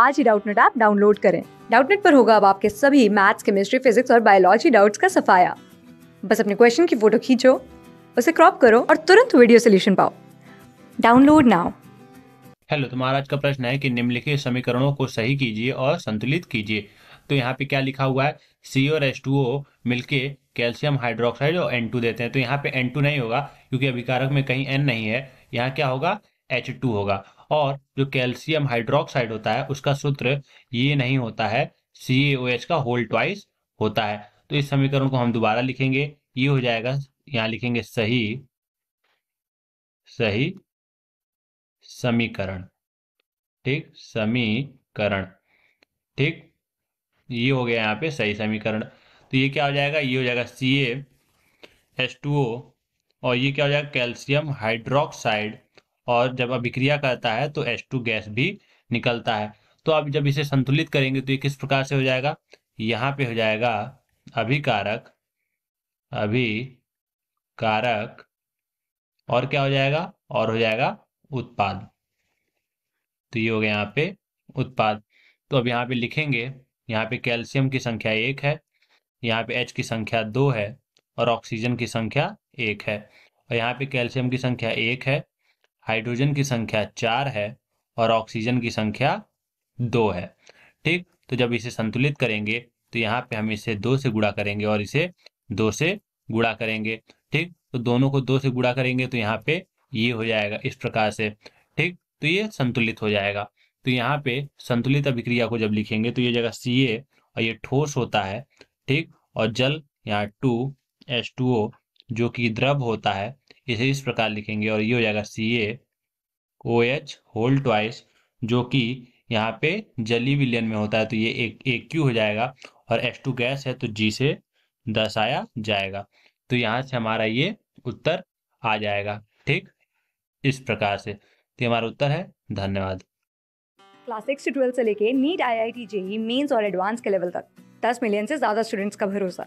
आज ही Doubtnut app download करें डाउटनेट पर होगा अब आपके सभी मैथ्स केमिस्ट्री फिजिक्स और बायोलॉजी डाउट्स का सफाया बस अपने क्वेश्चन की फोटो खींचो उसे क्रॉप करो और तुरंत वीडियो सोल्यूशन पाओ डाउनलोड नाउ हेलो तुम्हारा आज का प्रश्न है कि निम्नलिखित समीकरणों को सही कीजिए और संतुलित कीजिए तो यहाँ पे क्या लिखा हुआ है सी और एस टू ओ मिलके कैल्शियम हाइड्रोक्साइड और एन टू देते हैं तो यहाँ पे एन टू नहीं होगा क्योंकि अभिकारक में कहीं एन नहीं है यहाँ क्या होगा एच टू होगा और जो कैल्शियम हाइड्रोक्साइड होता है उसका सूत्र ये नहीं होता है सी का होल ट्वाइस होता है तो इस समीकरण को हम दोबारा लिखेंगे ये हो जाएगा यहाँ लिखेंगे सही सही समीकरण ठीक समीकरण ठीक ये हो गया यहाँ पे सही समीकरण तो ये क्या हो जाएगा ये हो जाएगा सी एस टू ओ और ये क्या हो जाएगा कैल्शियम हाइड्रोक्साइड और जब अभिक्रिया करता है तो एच टू गैस भी निकलता है तो अब जब इसे संतुलित करेंगे तो ये किस प्रकार से हो जाएगा यहाँ पे हो जाएगा अभिकारक अभिकारक और क्या हो जाएगा और हो जाएगा उत्पाद तो ये हो गया यहाँ पे उत्पाद तो अब यहाँ पे लिखेंगे यहाँ पे कैल्शियम की संख्या एक है यहाँ पे एच की संख्या दो है और ऑक्सीजन की संख्या एक है और यहाँ पे कैल्शियम की संख्या एक है हाइड्रोजन की संख्या चार है और ऑक्सीजन की संख्या दो है ठीक तो जब इसे संतुलित करेंगे तो यहाँ पे हम इसे दो से गुड़ा करेंगे और इसे दो से गुड़ा करेंगे ठीक तो दोनों को दो से गुड़ा करेंगे तो यहाँ पे ये हो जाएगा इस प्रकार से ठीक तो ये संतुलित हो जाएगा तो यहाँ पे संतुलित अभिक्रिया को जब लिखेंगे तो ये जगह सी ए और ये ठोस होता है ठीक और जल यहाँ टू एस टू ओ जो कि द्रव होता है इसे इस प्रकार लिखेंगे और ये हो जाएगा C A O H whole twice जो कि यहाँ पे जली विलियन में होता है तो ये एक ए क्यू हो जाएगा और एस टू गैस है तो जी से दर्शाया जाएगा तो यहाँ से हमारा ये उत्तर आ जाएगा ठीक इस प्रकार से तो हमारा उत्तर है धन्यवाद क्लास सिक्स से ट्वेल्थ से लेके NEET I I T JEE mains और एडवांस के लेवल तक दस मिलियन से ज़्यादा स्टूडेंट्स का भरोसा